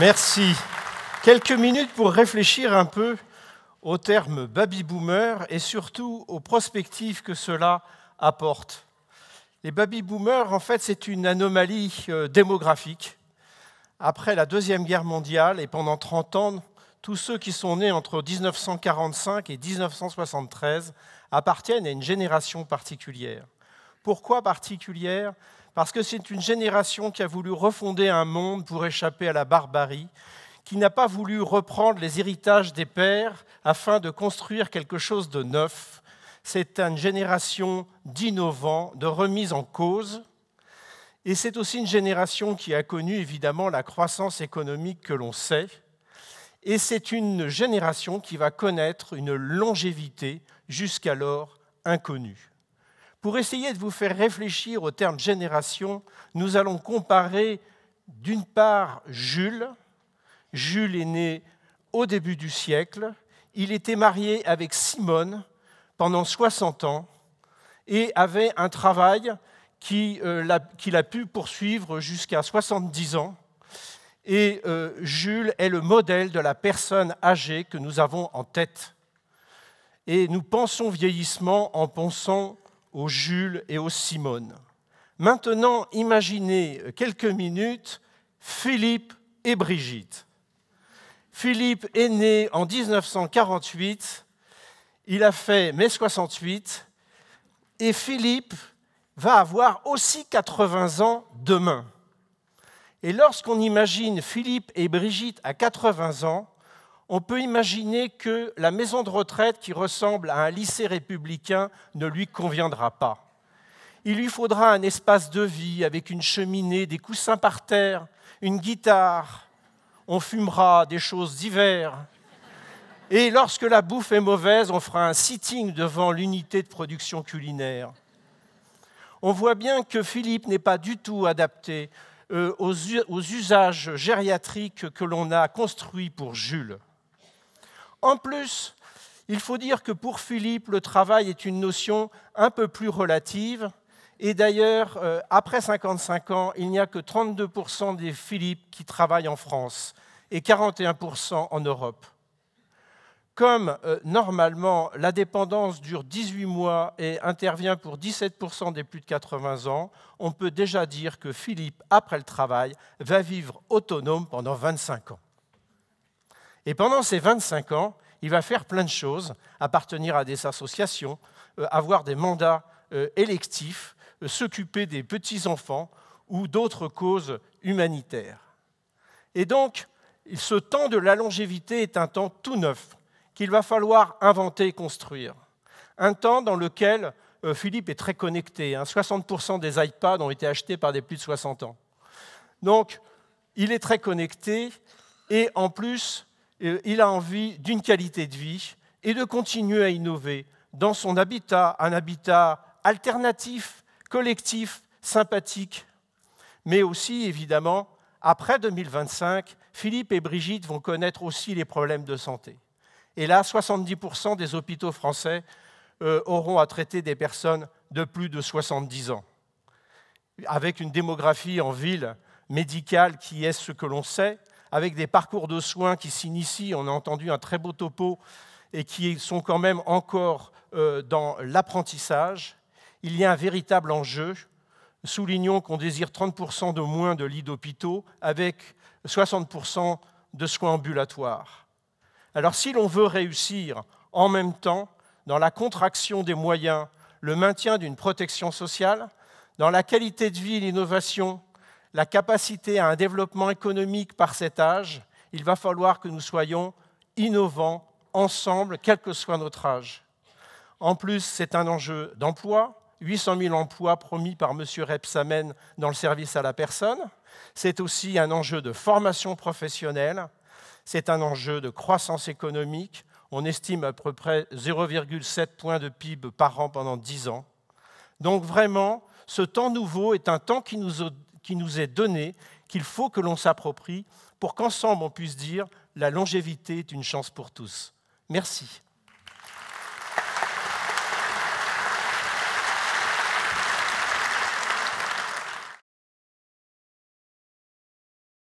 Merci. Quelques minutes pour réfléchir un peu au terme baby boomer et surtout aux prospectives que cela apporte. Les baby boomers, en fait, c'est une anomalie euh, démographique. Après la Deuxième Guerre mondiale et pendant 30 ans, tous ceux qui sont nés entre 1945 et 1973 appartiennent à une génération particulière. Pourquoi particulière Parce que c'est une génération qui a voulu refonder un monde pour échapper à la barbarie, qui n'a pas voulu reprendre les héritages des pères afin de construire quelque chose de neuf. C'est une génération d'innovants, de remise en cause. Et c'est aussi une génération qui a connu évidemment la croissance économique que l'on sait. Et c'est une génération qui va connaître une longévité jusqu'alors inconnue. Pour essayer de vous faire réfléchir au terme génération, nous allons comparer d'une part Jules. Jules est né au début du siècle. Il était marié avec Simone pendant 60 ans et avait un travail euh, qu'il a pu poursuivre jusqu'à 70 ans. Et euh, Jules est le modèle de la personne âgée que nous avons en tête. Et nous pensons vieillissement en pensant Jules et aux Simone. Maintenant, imaginez quelques minutes Philippe et Brigitte. Philippe est né en 1948, il a fait mai 68, et Philippe va avoir aussi 80 ans demain. Et lorsqu'on imagine Philippe et Brigitte à 80 ans, on peut imaginer que la maison de retraite qui ressemble à un lycée républicain ne lui conviendra pas. Il lui faudra un espace de vie avec une cheminée, des coussins par terre, une guitare. On fumera des choses diverses. Et lorsque la bouffe est mauvaise, on fera un sitting devant l'unité de production culinaire. On voit bien que Philippe n'est pas du tout adapté euh, aux usages gériatriques que l'on a construits pour Jules. En plus, il faut dire que pour Philippe, le travail est une notion un peu plus relative. Et d'ailleurs, euh, après 55 ans, il n'y a que 32% des Philippes qui travaillent en France et 41% en Europe. Comme euh, normalement la dépendance dure 18 mois et intervient pour 17% des plus de 80 ans, on peut déjà dire que Philippe, après le travail, va vivre autonome pendant 25 ans. Et pendant ces 25 ans, il va faire plein de choses, appartenir à des associations, euh, avoir des mandats euh, électifs, euh, s'occuper des petits-enfants ou d'autres causes humanitaires. Et donc, ce temps de la longévité est un temps tout neuf qu'il va falloir inventer et construire. Un temps dans lequel Philippe est très connecté. 60% hein. des iPads ont été achetés par des plus de 60 ans. Donc, il est très connecté et en plus, il a envie d'une qualité de vie et de continuer à innover dans son habitat, un habitat alternatif, collectif, sympathique. Mais aussi, évidemment, après 2025, Philippe et Brigitte vont connaître aussi les problèmes de santé. Et là, 70% des hôpitaux français euh, auront à traiter des personnes de plus de 70 ans. Avec une démographie en ville médicale qui est ce que l'on sait, avec des parcours de soins qui s'initient. On a entendu un très beau topo et qui sont quand même encore euh, dans l'apprentissage. Il y a un véritable enjeu. Soulignons qu'on désire 30% de moins de lits d'hôpitaux avec 60% de soins ambulatoires. Alors si l'on veut réussir en même temps dans la contraction des moyens, le maintien d'une protection sociale, dans la qualité de vie, l'innovation, la capacité à un développement économique par cet âge, il va falloir que nous soyons innovants ensemble, quel que soit notre âge. En plus, c'est un enjeu d'emploi, 800 000 emplois promis par M. Repsamen dans le service à la personne. C'est aussi un enjeu de formation professionnelle, c'est un enjeu de croissance économique. On estime à peu près 0,7 points de PIB par an pendant 10 ans. Donc vraiment, ce temps nouveau est un temps qui nous qui nous est donné, qu'il faut que l'on s'approprie pour qu'ensemble on puisse dire la longévité est une chance pour tous. Merci.